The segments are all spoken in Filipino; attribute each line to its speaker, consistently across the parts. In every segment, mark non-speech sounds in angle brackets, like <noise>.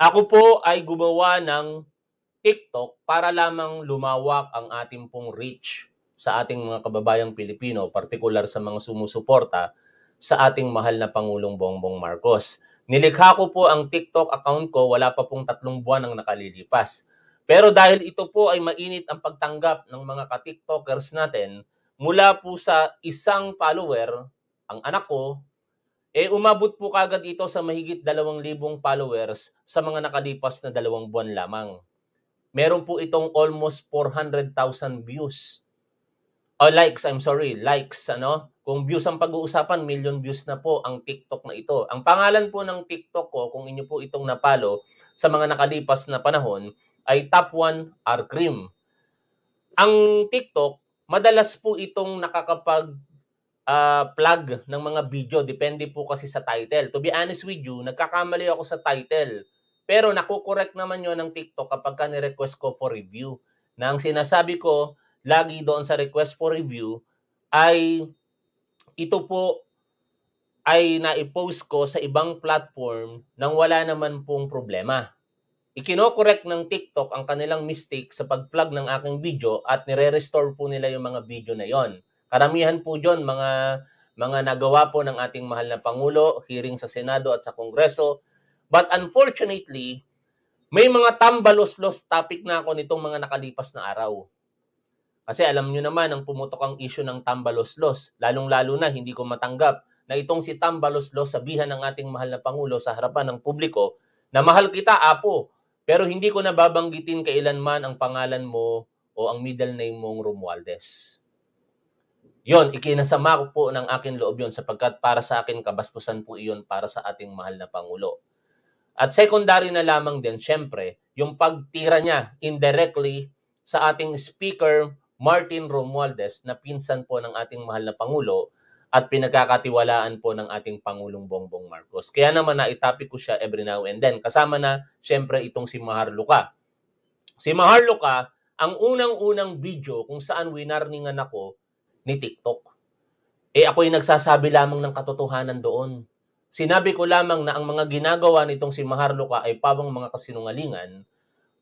Speaker 1: Ako po ay gumawa ng TikTok para lamang lumawak ang ating pong reach sa ating mga kababayang Pilipino, particular sa mga sumusuporta sa ating mahal na Pangulong Bongbong Marcos. Nilikha ko po ang TikTok account ko, wala pa pong tatlong buwan ang nakalilipas. Pero dahil ito po ay mainit ang pagtanggap ng mga ka-TikTokers natin, mula po sa isang follower, ang anak ko, eh umabot po kagad ito sa mahigit 2,000 followers sa mga nakalipas na dalawang buwan lamang. Meron po itong almost 400,000 views. O oh, likes, I'm sorry, likes. Ano? Kung views ang pag-uusapan, million views na po ang TikTok na ito. Ang pangalan po ng TikTok ko, kung inyo po itong napalo sa mga nakalipas na panahon, ay Top 1 R Cream. Ang TikTok, madalas po itong nakakapag uh, plug ng mga video. Depende po kasi sa title. To be honest with you, nagkakamali ako sa title. Pero nakukorek naman yon ng TikTok kapag ka ni-request ko for review. Na ang sinasabi ko, lagi doon sa request for review, ay ito po ay na-post ko sa ibang platform nang wala naman pong problema. Ikinokorek ng TikTok ang kanilang mistake sa pag-plug ng aking video at nire-restore po nila yung mga video na yon. Karamihan po dyan, mga, mga nagawa po ng ating mahal na Pangulo, hearing sa Senado at sa Kongreso. But unfortunately, may mga tambalos-los topic na ako nitong mga nakalipas na araw. Kasi alam nyo naman, ang pumutok ang issue ng tambalos-los, lalong-lalo na hindi ko matanggap na itong si tambalos-los sabihan ng ating mahal na Pangulo sa harapan ng publiko na mahal kita, apo, pero hindi ko nababanggitin kailanman ang pangalan mo o ang middle name mong Romualdez. Yon, ikinasama ko po ng akin loob yon sapagkat para sa akin kabastusan po iyon para sa ating mahal na Pangulo. At secondary na lamang din, syempre, yung pagtira niya indirectly sa ating Speaker Martin Romualdez na pinsan po ng ating mahal na Pangulo at pinagkakatiwalaan po ng ating Pangulong Bongbong Marcos. Kaya naman na itapik ko siya every now and then. Kasama na syempre itong si Maharluka. Si Maharluka, ang unang-unang video kung saan winarningan ako ni TikTok. Eh ako yung nagsasabi lamang ng katotohanan doon. Sinabi ko lamang na ang mga ginagawa nitong si Maharlika ay pawang mga kasinungalingan,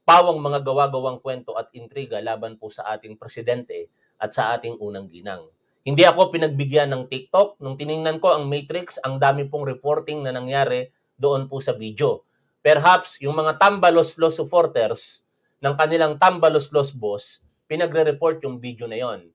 Speaker 1: pawang mga gawa-gawang kwento at intriga laban po sa ating presidente at sa ating unang ginang. Hindi ako pinagbigyan ng TikTok. Nung tiningnan ko ang Matrix, ang dami pong reporting na nangyari doon po sa video. Perhaps yung mga tambalos-los supporters ng kanilang tambalos-los boss, pinagre-report yung video na yon.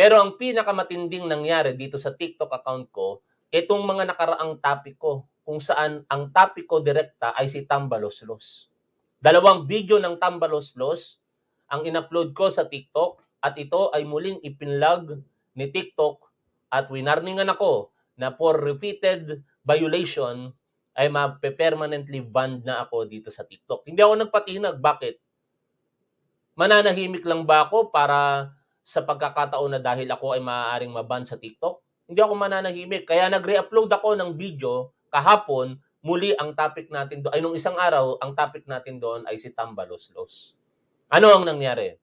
Speaker 1: Pero ang pinakamatinding nangyari dito sa TikTok account ko, itong mga nakaraang topic ko, kung saan ang topic ko direkta ay si Tambaloslos. Dalawang video ng Tambaloslos ang in-upload ko sa TikTok at ito ay muling ipinlog ni TikTok at winarningan ako na for repeated violation ay mape-permanently banned na ako dito sa TikTok. Hindi ako nagpatinag. Bakit? Mananahimik lang ba ako para sa pagkakataon na dahil ako ay maaaring maban sa TikTok? Hindi ako mananahimik. Kaya nag-re-upload ako ng video kahapon, muli ang topic natin doon, ay nung isang araw, ang topic natin doon ay si Tambaloslos. Ano ang nangyari?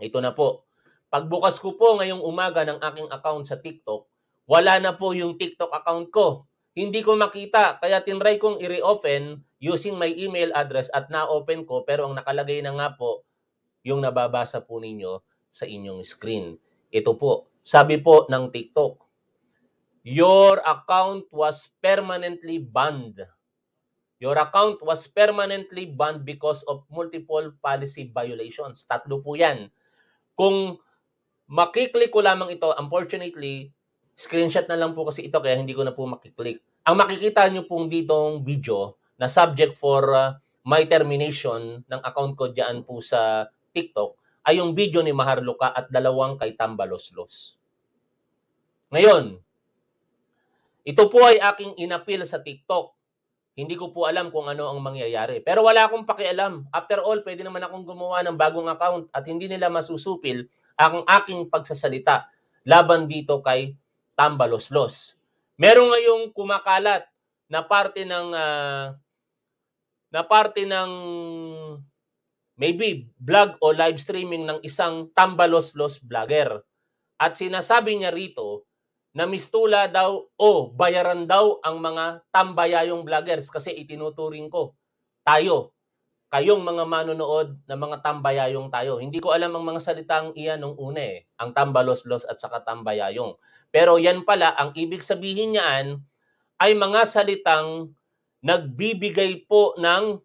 Speaker 1: Ito na po. Pagbukas ko po ngayong umaga ng aking account sa TikTok, wala na po yung TikTok account ko. Hindi ko makita, kaya tinry kong i-reopen using my email address at na-open ko pero ang nakalagay na nga po yung nababasa po ninyo sa inyong screen. Ito po, sabi po ng TikTok, your account was permanently banned. Your account was permanently banned because of multiple policy violations. Tatlo po yan. Kung makiklik ko lamang ito, unfortunately, screenshot na lang po kasi ito kaya hindi ko na po makiklik. Ang makikita nyo pong ditong video na subject for uh, my termination ng account ko dyan po sa TikTok ay yung video ni Maharlika at dalawang kay Tambaloslos. Ngayon, ito po ay aking inapil sa TikTok. Hindi ko po alam kung ano ang mangyayari. Pero wala akong pakialam. After all, pwede naman akong gumawa ng bagong account at hindi nila masusupil ang aking pagsasalita laban dito kay Tambaloslos. Meron ngayong kumakalat na parte ng uh, na parte ng maybe vlog o live streaming ng isang tambalos-los vlogger. At sinasabi niya rito na mistula daw o bayaran daw ang mga tambayayong vloggers kasi itinuturing ko tayo, kayong mga manonood na mga tambayayong tayo. Hindi ko alam ang mga salitang iyan nung una eh, ang tambalos-los at saka tambayayong. Pero yan pala, ang ibig sabihin niyan ay mga salitang nagbibigay po ng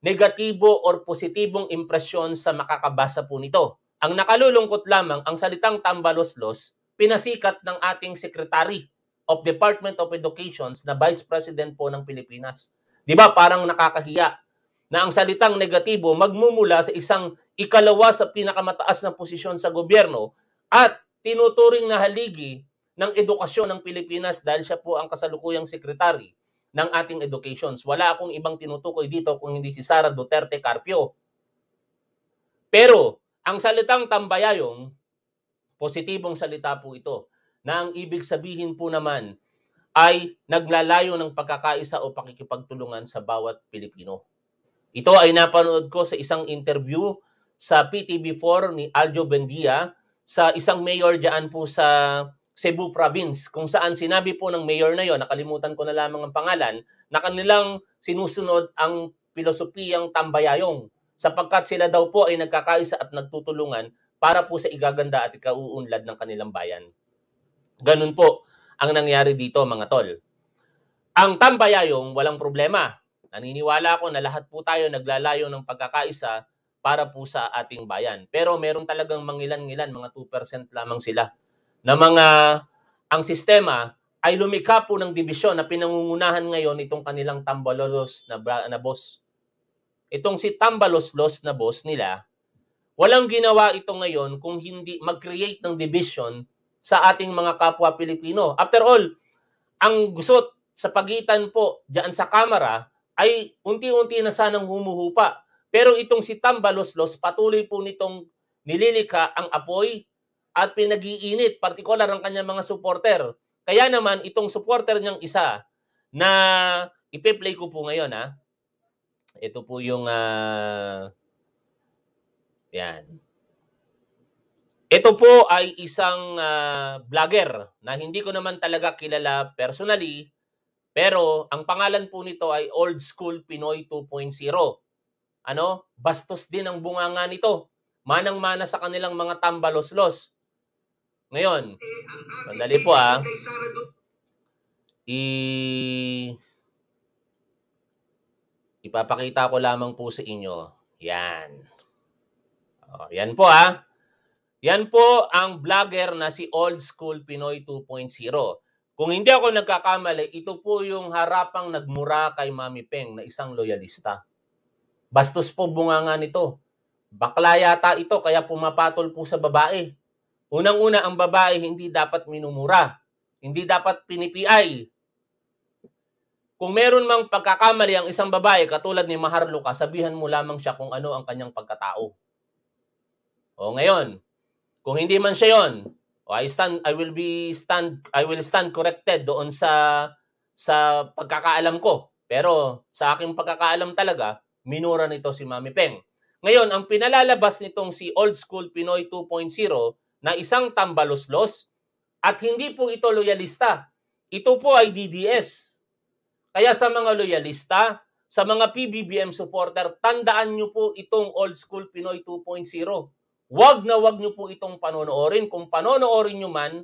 Speaker 1: negatibo or positibong impresyon sa makakabasa po nito. Ang nakalulungkot lamang, ang salitang tambaloslos, pinasikat ng ating Secretary of Department of Education na Vice President po ng Pilipinas. Di ba parang nakakahiya na ang salitang negatibo magmumula sa isang ikalawa sa pinakamataas na posisyon sa gobyerno at tinuturing na haligi ng edukasyon ng Pilipinas dahil siya po ang kasalukuyang sekretary ng ating educations. Wala akong ibang tinutukoy dito kung hindi si Sara Duterte Carpio. Pero ang salitang tambayayong, positibong salita po ito, na ang ibig sabihin po naman ay naglalayo ng pagkakaisa o pakikipagtulungan sa bawat Pilipino. Ito ay napanood ko sa isang interview sa ptv 4 ni Aljo Bendia sa isang mayor diyan po sa Cebu Province kung saan sinabi po ng mayor na yon, nakalimutan ko na lamang ang pangalan, na kanilang sinusunod ang pilosopiyang tambayayong sapagkat sila daw po ay nagkakaisa at nagtutulungan para po sa igaganda at ikauunlad ng kanilang bayan. Ganun po ang nangyari dito mga tol. Ang tambayayong walang problema. Naniniwala ako na lahat po tayo naglalayo ng pagkakaisa para po sa ating bayan. Pero meron talagang mangilan-ngilan, mga 2% lamang sila na mga ang sistema ay lumikha po ng dibisyon na pinangungunahan ngayon itong kanilang Tambalos na, na boss. Itong si Tambalos-los na boss nila, walang ginawa ito ngayon kung hindi mag-create ng division sa ating mga kapwa Pilipino. After all, ang gusot sa pagitan po diyan sa Kamara ay unti-unti na sanang humuhupa. Pero itong si Tambalos Los, patuloy po nitong nililika ang apoy at pinag-iinit, partikular ang kanyang mga supporter. Kaya naman, itong supporter niyang isa na ipe-play ko po ngayon, ha? Ah. Ito po yung... Uh, yan. Ito po ay isang uh, vlogger na hindi ko naman talaga kilala personally, pero ang pangalan po nito ay Old School Pinoy 2.0. Ano? Bastos din ang bunganga nito. Manang-mana sa kanilang mga tambalos-los. Ngayon, sandali po ah. I ipapakita ko lamang po sa inyo. Yan. O, oh, yan po ah. Yan po ang vlogger na si Old School Pinoy 2.0. Kung hindi ako nagkakamali, ito po yung harapang nagmura kay Mami Peng na isang loyalista. Bastos po bunga nga nito. Bakla yata ito kaya pumapatol po sa babae. Unang-una, ang babae hindi dapat minumura. Hindi dapat pinipiay. Kung meron mang pagkakamali ang isang babae, katulad ni Maharlika, sabihan mo lamang siya kung ano ang kanyang pagkatao. O ngayon, kung hindi man siya yon, I stand I will be stand I will stand corrected doon sa sa pagkakaalam ko. Pero sa aking pagkakaalam talaga, minura nito si Mami Peng. Ngayon, ang pinalalabas nitong si Old School Pinoy 2.0 na isang tambaloslos at hindi po ito loyalista. Ito po ay DDS. Kaya sa mga loyalista, sa mga PBBM supporter, tandaan nyo po itong old school Pinoy 2.0. Wag na wag nyo po itong panonoorin. Kung panonoorin nyo man,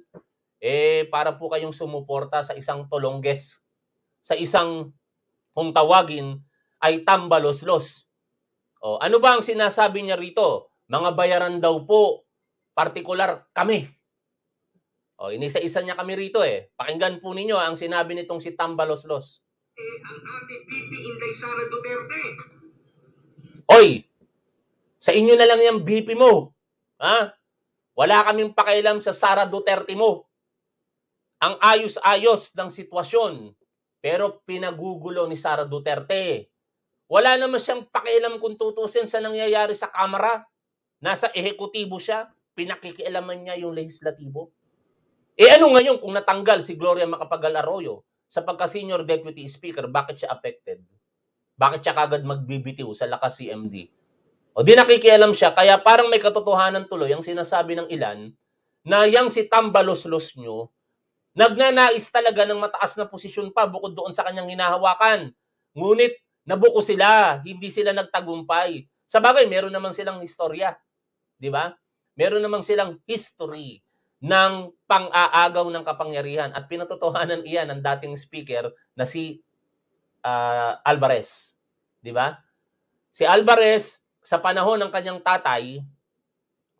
Speaker 1: eh, para po kayong sumuporta sa isang tolongges, sa isang, kung tawagin, ay tambaloslos. O, ano ba ang sinasabi niya rito? Mga bayaran daw po Partikular kami. O, oh, inisa-isa niya kami rito eh. Pakinggan po ninyo ang sinabi nitong si Tambaloslos. Eh, ang ating BP Inday Sara Duterte. Hoy! Sa inyo na lang yung BP mo. Ha? Wala kaming pakialam sa Sara Duterte mo. Ang ayos-ayos ng sitwasyon. Pero pinagugulo ni Sara Duterte. Wala naman siyang pakialam kung tutusin sa nangyayari sa kamera. Nasa ehekutibo siya pinakikialaman niya yung legislatibo. Eh ano ngayon kung natanggal si Gloria Macapagal Arroyo sa pagka-senior deputy speaker, bakit siya affected? Bakit siya kagad magbibitiw sa lakas CMD? O di nakikialam siya, kaya parang may katotohanan tuloy ang sinasabi ng ilan na yang si Tambaloslos nyo, nagnanais talaga ng mataas na posisyon pa bukod doon sa kanyang hinahawakan. Ngunit nabuko sila, hindi sila nagtagumpay. Sa bagay, meron naman silang istorya. Di ba? meron namang silang history ng pang-aagaw ng kapangyarihan at pinatotohanan iyan ng dating speaker na si uh, Alvarez, 'di ba? Si Alvarez sa panahon ng kanyang tatay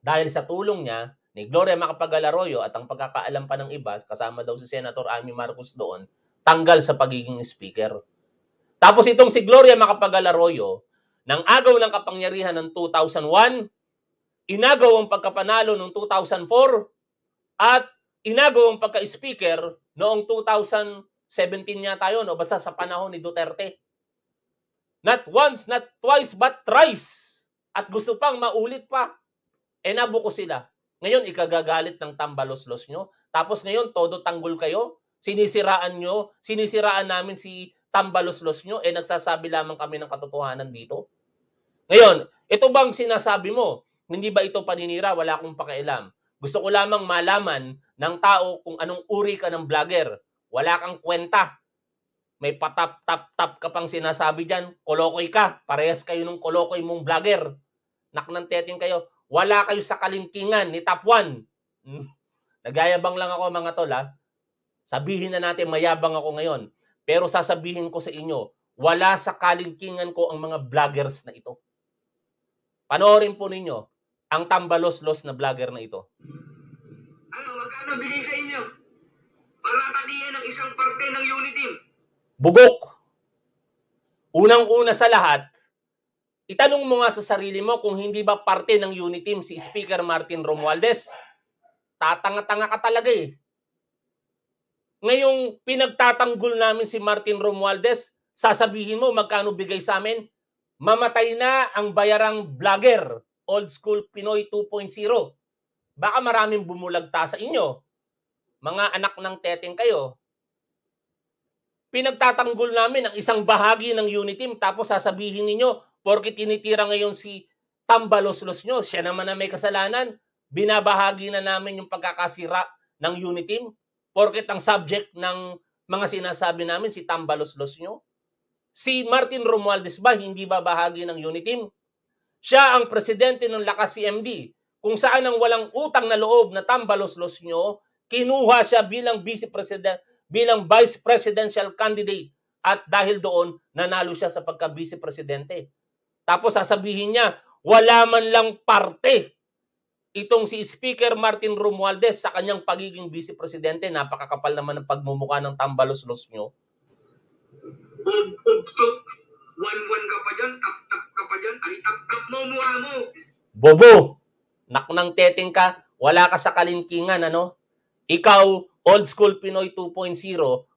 Speaker 1: dahil sa tulong niya ni Gloria Macapagal-Arroyo at ang pagkakaalam pa ng iba kasama daw si Senator Amy Marcos doon tanggal sa pagiging speaker. Tapos itong si Gloria Macapagal-Arroyo nang agaw ng kapangyarihan ng 2001 inagaw pagkapanalo noong 2004 at inagaw pagka-speaker noong 2017 yata tayo, no? basta sa panahon ni Duterte. Not once, not twice, but thrice. At gusto pang maulit pa. E nabuko sila. Ngayon, ikagagalit ng tambalos-los nyo. Tapos ngayon, todo tanggol kayo. Sinisiraan nyo. Sinisiraan namin si tambalos-los nyo. E nagsasabi lamang kami ng katotohanan dito. Ngayon, ito bang sinasabi mo? Hindi ba ito paninira? Wala akong pakialam. Gusto ko lamang malaman ng tao kung anong uri ka ng vlogger. Wala kang kwenta. May patap-tap-tap ka pang sinasabi dyan. Kolokoy ka. Parehas kayo ng kolokoy mong vlogger. Naknang teting kayo. Wala kayo sa kalingkingan ni Top 1. Hmm? Nagayabang lang ako mga tol ha. Sabihin na natin mayabang ako ngayon. Pero sasabihin ko sa inyo, wala sa kalingkingan ko ang mga vloggers na ito. Panoorin po ninyo ang tambalos-los na vlogger na ito? Ano, magkano bigay sa inyo? Para tagiyan ang isang parte ng Unity. Bugok! Unang-una sa lahat, itanong mo nga sa sarili mo kung hindi ba parte ng Unity si Speaker Martin Romualdez. Tatanga-tanga ka talaga eh. Ngayong pinagtatanggol namin si Martin Romualdez, sasabihin mo magkano bigay sa amin? Mamatay na ang bayarang vlogger Old School Pinoy 2.0. Baka maraming bumulagta sa inyo. Mga anak ng teteng kayo. Pinagtatanggol namin ang isang bahagi ng Uniteam tapos sasabihin niyo porkit tinitira ngayon si Tambaloslos nyo, siya naman na may kasalanan. Binabahagi na namin yung pagkakasira ng Uniteam porkit ang subject ng mga sinasabi namin si Tambaloslos nyo. Si Martin Romualdez ba hindi ba bahagi ng Uniteam? Siya ang presidente ng Lakas CMD kung saan ang walang utang na loob na tambalos-los nyo, kinuha siya bilang vice president bilang vice presidential candidate at dahil doon nanalo siya sa pagka vice presidente. Tapos sasabihin niya, wala man lang parte itong si Speaker Martin Romualdez sa kanyang pagiging vice presidente. Napakakapal naman ng pagmumuka ng tambalos-los nyo. <laughs> Wan-wan ka pa dyan, tap-tap ka pa dyan, ay tap-tap mo mukha mo. Bobo, nakunang teteng ka, wala ka sa kalinkingan, ano? Ikaw, old school Pinoy 2.0,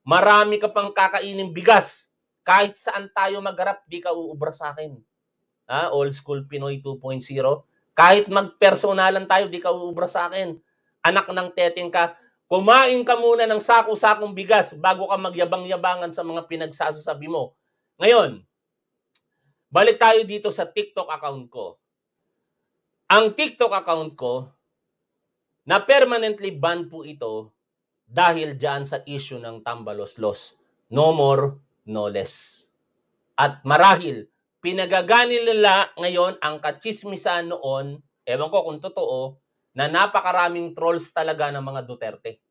Speaker 1: marami ka pang kakainin bigas. Kahit saan tayo magarap, di ka uubra sa akin. Ha? Old school Pinoy 2.0. Kahit magpersonalan tayo, di ka uubra sa akin. Anak ng teteng ka, Kumain ka muna ng sako-sakong bigas bago ka magyabang-yabangan sa mga pinagsasasabi mo. Ngayon, Balik tayo dito sa TikTok account ko. Ang TikTok account ko, na permanently ban po ito dahil dyan sa issue ng tambalos loss. No more, no less. At marahil, pinagaganil nila ngayon ang kachismisan noon, ewan ko kung totoo, na napakaraming trolls talaga ng mga Duterte.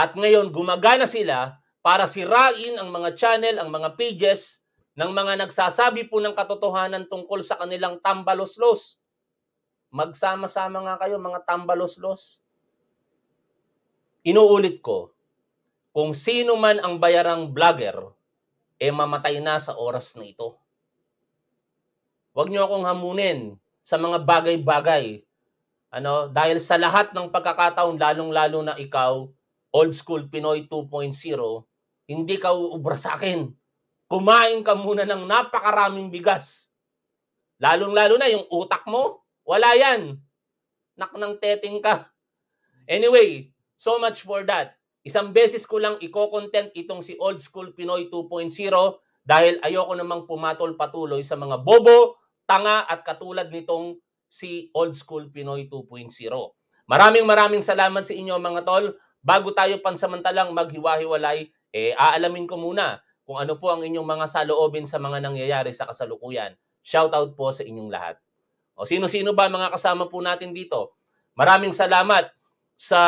Speaker 1: At ngayon, gumagana sila para sirain ang mga channel, ang mga pages ng mga nagsasabi po ng katotohanan tungkol sa kanilang tambaloslos. Magsama-sama nga kayo mga tambaloslos. Inuulit ko, kung sino man ang bayarang vlogger, eh mamatay na sa oras na ito. Huwag niyo akong hamunin sa mga bagay-bagay. Ano, dahil sa lahat ng pagkakataon, lalong-lalo na ikaw, old school Pinoy 2.0, hindi ka uubra sa akin kumain ka muna ng napakaraming bigas. Lalong-lalo na yung utak mo, wala yan. Nak ng teting ka. Anyway, so much for that. Isang beses ko lang i-content itong si Old School Pinoy 2.0 dahil ayoko namang pumatol patuloy sa mga bobo, tanga at katulad nitong si Old School Pinoy 2.0. Maraming maraming salamat sa inyo mga tol. Bago tayo pansamantalang maghiwa-hiwalay, eh aalamin ko muna kung ano po ang inyong mga saloobin sa mga nangyayari sa kasalukuyan. Shoutout po sa inyong lahat. O sino-sino ba mga kasama po natin dito? Maraming salamat sa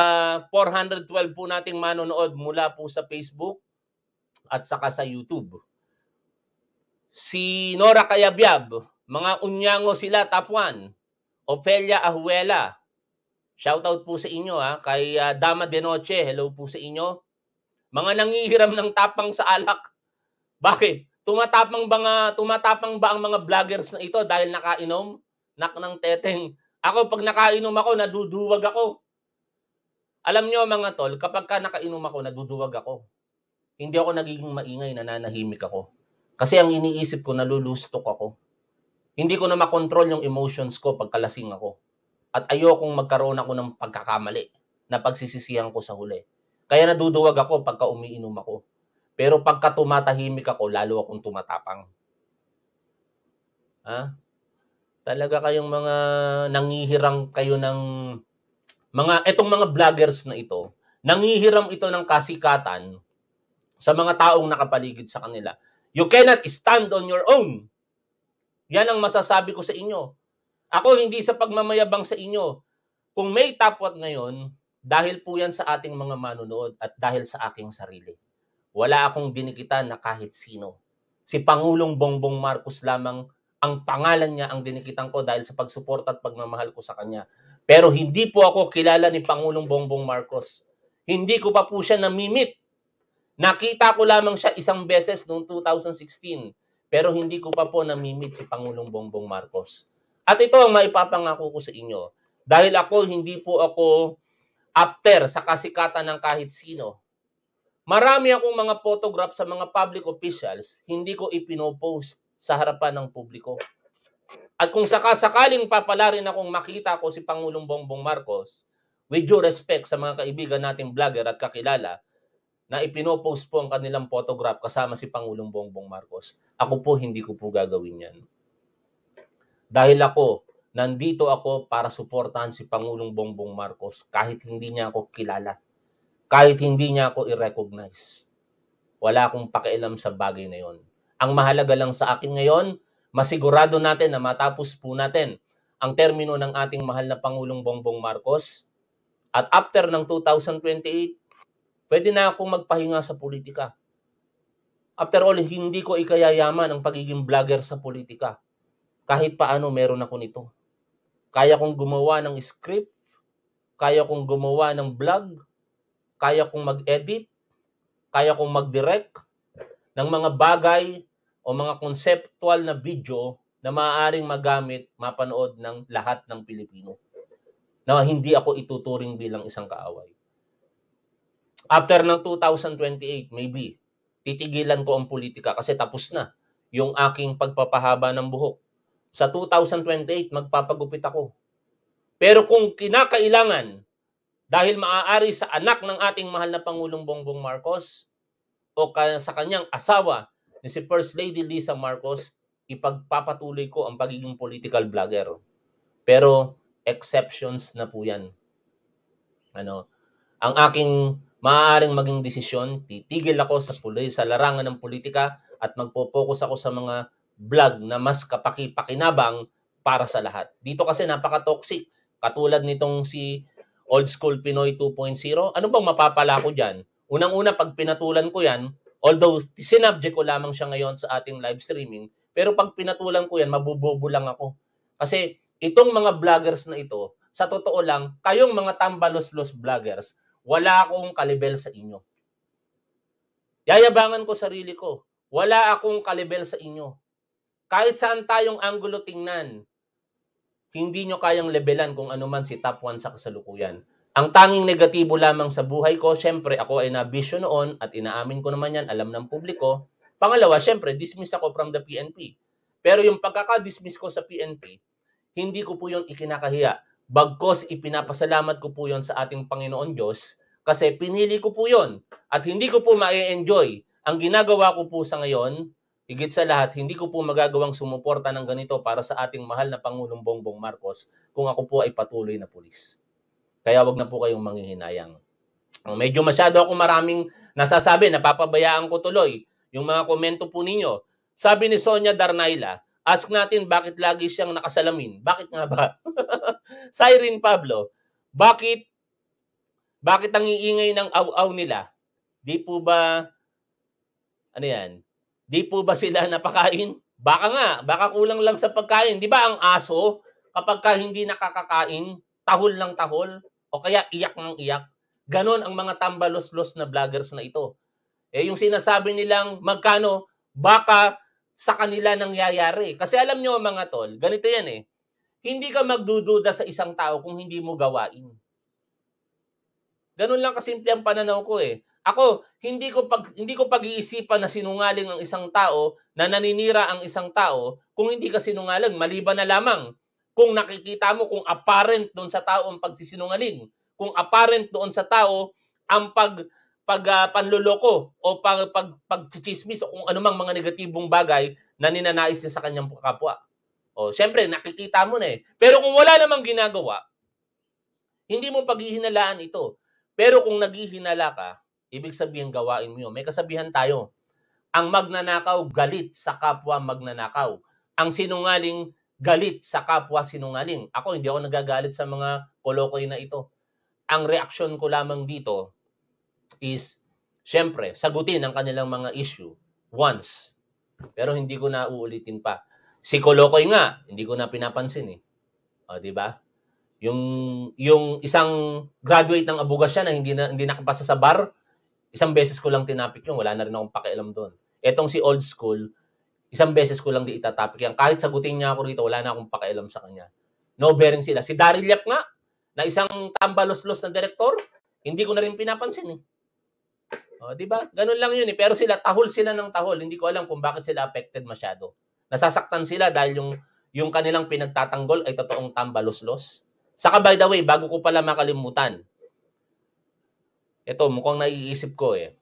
Speaker 1: 412 po nating manonood mula po sa Facebook at saka sa YouTube. Si Nora Kayabyab, mga unyango sila, top 1. Ophelia Ahuela, shoutout po sa inyo ha. Ah. Kay uh, Dama Denoche, hello po sa inyo. Mga nangihiram ng tapang sa alak, bakit? Tumatapang ba, nga, tumatapang ba ang mga vloggers na ito dahil nakainom? Nak ng teteng. Ako, pag nakainom ako, naduduwag ako. Alam nyo mga tol, kapag ka nakainom ako, naduduwag ako. Hindi ako nagiging maingay, nananahimik ako. Kasi ang iniisip ko, nalulustok ako. Hindi ko na makontrol yung emotions ko pagkalasing ako. At ayokong magkaroon ako ng pagkakamali na pagsisisihan ko sa huli. Kaya naduduwag ako pagka umiinom ako. Pero pagka tumatahimik ako, lalo akong tumatapang. Ha? Talaga kayong mga nangihiram kayo ng mga itong mga vloggers na ito, nangihiram ito ng kasikatan sa mga taong nakapaligid sa kanila. You cannot stand on your own. Yan ang masasabi ko sa inyo. Ako hindi sa pagmamayabang sa inyo. Kung may tapwat ngayon, dahil po yan sa ating mga manunood at dahil sa aking sarili. Wala akong dinikitan na kahit sino. Si Pangulong Bongbong Marcos lamang ang pangalan niya ang dinikitan ko dahil sa pagsuporta at pagmamahal ko sa kanya. Pero hindi po ako kilala ni Pangulong Bongbong Marcos. Hindi ko pa po siya namimit. Nakita ko lamang siya isang beses noong 2016. Pero hindi ko pa po namimit si Pangulong Bongbong Marcos. At ito ang maipapangako ko sa inyo. Dahil ako, hindi po ako after sa kasikatan ng kahit sino. Marami akong mga photograph sa mga public officials, hindi ko ipinopost sa harapan ng publiko. At kung sakasakaling papalarin akong makita ko si Pangulong Bongbong Marcos, with due respect sa mga kaibigan nating vlogger at kakilala, na ipinopost po ang kanilang photograph kasama si Pangulong Bongbong Marcos. Ako po hindi ko po gagawin yan. Dahil ako, nandito ako para suportahan si Pangulong Bongbong Marcos kahit hindi niya ako kilala kahit hindi niya ako i-recognize. Wala akong pakialam sa bagay na yon. Ang mahalaga lang sa akin ngayon, masigurado natin na matapos po natin ang termino ng ating mahal na Pangulong Bongbong Marcos. At after ng 2028, pwede na akong magpahinga sa politika. After all, hindi ko ikayayaman ang pagiging vlogger sa politika. Kahit paano meron ako nito. Kaya kong gumawa ng script, kaya kong gumawa ng vlog, kaya kong mag-edit, kaya kong mag-direct ng mga bagay o mga conceptual na video na maaaring magamit, mapanood ng lahat ng Pilipino. Na hindi ako ituturing bilang isang kaaway. After ng 2028, maybe, titigilan ko ang politika kasi tapos na yung aking pagpapahaba ng buhok. Sa 2028, magpapagupit ako. Pero kung kinakailangan dahil maaari sa anak ng ating mahal na Pangulong Bongbong Marcos o sa kanyang asawa ni si First Lady Lisa Marcos, ipagpapatuloy ko ang pagiging political vlogger. Pero exceptions na po yan. Ano, ang aking maaaring maging desisyon, titigil ako sa puli, sa larangan ng politika at magpo-focus ako sa mga vlog na mas kapakipakinabang para sa lahat. Dito kasi napaka-toxic. Katulad nitong si Old School Pinoy 2.0. Ano bang mapapala ko dyan? Unang-una, pag pinatulan ko yan, although sinabject ko lamang siya ngayon sa ating live streaming, pero pag pinatulan ko yan, mabubobo lang ako. Kasi itong mga vloggers na ito, sa totoo lang, kayong mga tambalos-los vloggers, wala akong kalibel sa inyo. Yayabangan ko sarili ko. Wala akong kalibel sa inyo. Kahit saan tayong angulo tingnan, hindi nyo kayang levelan kung ano man si top 1 sa kasalukuyan. Ang tanging negatibo lamang sa buhay ko, syempre ako ay nabisyo noon at inaamin ko naman yan, alam ng publiko. Pangalawa, syempre, dismiss ako from the PNP. Pero yung pagkakadismiss ko sa PNP, hindi ko po yun ikinakahiya. Bagkos ipinapasalamat ko po yon sa ating Panginoon Diyos kasi pinili ko po yon at hindi ko po ma-enjoy ang ginagawa ko po sa ngayon Igit sa lahat, hindi ko po magagawang sumuporta ng ganito para sa ating mahal na Pangulong Bongbong Marcos kung ako po ay patuloy na pulis. Kaya wag na po kayong manghihinayang. Medyo masyado ako maraming nasasabi, napapabayaan ko tuloy yung mga komento po ninyo. Sabi ni Sonia Darnaila, ask natin bakit lagi siyang nakasalamin. Bakit nga ba? <laughs> Siren Pablo, bakit bakit ang iingay ng aw-aw nila? Di po ba ano yan? Di po ba sila napakain? Baka nga, baka kulang lang sa pagkain. Di ba ang aso, kapag ka hindi nakakakain, tahol lang tahol, o kaya iyak ng iyak. Ganon ang mga tambalos-los na vloggers na ito. Eh, yung sinasabi nilang magkano, baka sa kanila nangyayari. Kasi alam nyo mga tol, ganito yan eh. Hindi ka magdududa sa isang tao kung hindi mo gawain. Ganun lang kasimple ang pananaw ko eh. Ako, hindi ko pag hindi ko pag-iisipan na sinungaling ang isang tao, na naninira ang isang tao kung hindi ka sinungaling, maliban na lamang kung nakikita mo kung apparent doon sa tao ang pagsisinungaling, kung apparent doon sa tao ang pag pag uh, ah, panluloko o pag pag pagchichismis o kung anumang mga negatibong bagay na ninanais niya sa kanyang kapwa. O syempre nakikita mo na eh. Pero kung wala namang ginagawa, hindi mo paghihinalaan ito. Pero kung naghihinala ka, ibig sabihin gawain mo yun. May kasabihan tayo, ang magnanakaw galit sa kapwa magnanakaw. Ang sinungaling galit sa kapwa sinungaling. Ako hindi ako nagagalit sa mga kolokoy na ito. Ang reaksyon ko lamang dito is syempre sagutin ang kanilang mga issue once. Pero hindi ko na uulitin pa.
Speaker 2: Si Kolokoy nga,
Speaker 1: hindi ko na pinapansin eh. O, di ba? Yung yung isang graduate ng abogasya na hindi na hindi nakapasa sa bar, isang beses ko lang tinapik yung wala na rin akong pakialam doon. Etong si old school, isang beses ko lang di itatapik yan. Kahit sagutin niya ako rito, wala na akong pakialam sa kanya. No bearing sila. Si Daryl Yak nga, na isang tambalos-los na direktor, hindi ko na rin pinapansin eh. Oh, 'di ba? Ganun lang 'yun eh. Pero sila tahol sila ng tahol. Hindi ko alam kung bakit sila affected masyado. Nasasaktan sila dahil yung yung kanilang pinagtatanggol ay totoong tambalos-los. Saka by the way, bago ko pala makalimutan, ito mukhang naiisip ko eh.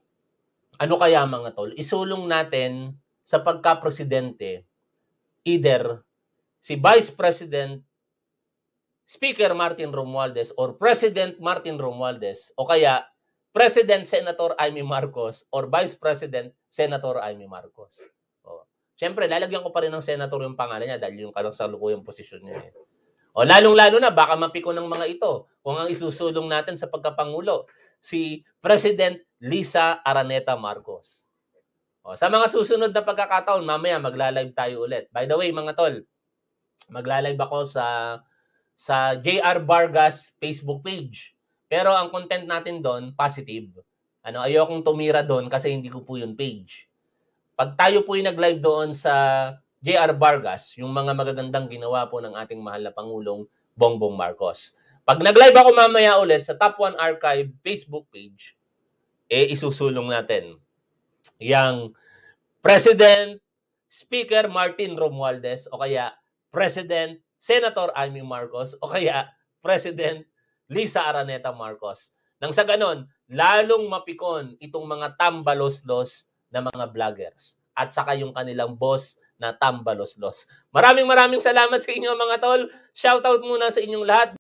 Speaker 1: Ano kaya mga tol? Isulong natin sa pagka-presidente either si Vice President Speaker Martin Romualdez or President Martin Romualdez o kaya President Senator Amy Marcos or Vice President Senator Amy Marcos. Oh. Siyempre, lalagyan ko pa rin ng senator yung pangalan niya dahil yung kalang sa lukuyang posisyon niya. Eh. O lalong-lalo na baka mapiko ng mga ito kung ang isusulong natin sa pagkapangulo si President Lisa Araneta Marcos. O, sa mga susunod na pagkakataon, mamaya magla-live tayo ulit. By the way, mga tol, magla-live ako sa sa JR Vargas Facebook page. Pero ang content natin doon, positive. Ano, ayokong tumira doon kasi hindi ko po yung page. Pag tayo po yung nag-live doon sa J.R. Vargas yung mga magagandang ginawa po ng ating mahal na Pangulong Bongbong Marcos. Pag nag-live ako mamaya ulit sa Top 1 Archive Facebook page, eh isusulong natin yang President Speaker Martin Romualdez o kaya President Senator Amy Marcos o kaya President Lisa Araneta Marcos. Nang sa ganon, lalong mapikon itong mga tambalos-los na mga vloggers at saka yung kanilang boss na tambalos-los. Maraming maraming salamat sa inyo mga tol. Shoutout muna sa inyong lahat.